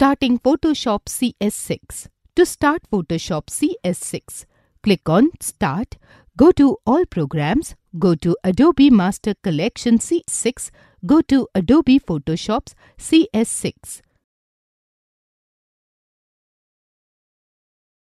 starting Photoshop CS6. To start Photoshop CS6, click on Start, go to All Programs, go to Adobe Master Collection CS6, go to Adobe Photoshop's CS6.